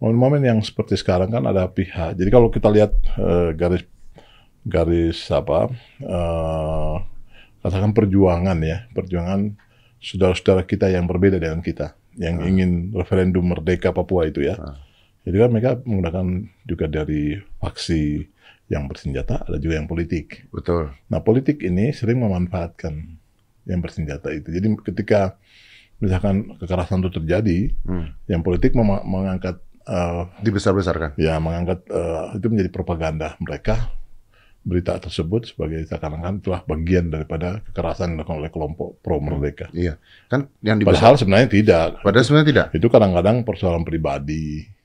momen-momen yang seperti sekarang kan ada pihak. Jadi kalau kita lihat uh, garis garis apa uh, katakan perjuangan ya, perjuangan saudara-saudara kita yang berbeda dengan kita, yang ah. ingin referendum merdeka Papua itu ya. Ah. Jadi kan mereka menggunakan juga dari faksi yang bersenjata, ada juga yang politik. Betul. Nah politik ini sering memanfaatkan yang bersenjata itu. Jadi ketika misalkan kekerasan itu terjadi, hmm. yang politik mengangkat Eh, dibesar-besarkan. Ya, mengangkat uh, eh, itu menjadi propaganda mereka. Berita tersebut sebagai seakan-akan telah bagian daripada kekerasan yang dilakukan oleh kelompok pro merdeka. Iya, kan yang dibesar. Padahal sebenarnya tidak. Padahal sebenarnya tidak. Itu kadang-kadang persoalan pribadi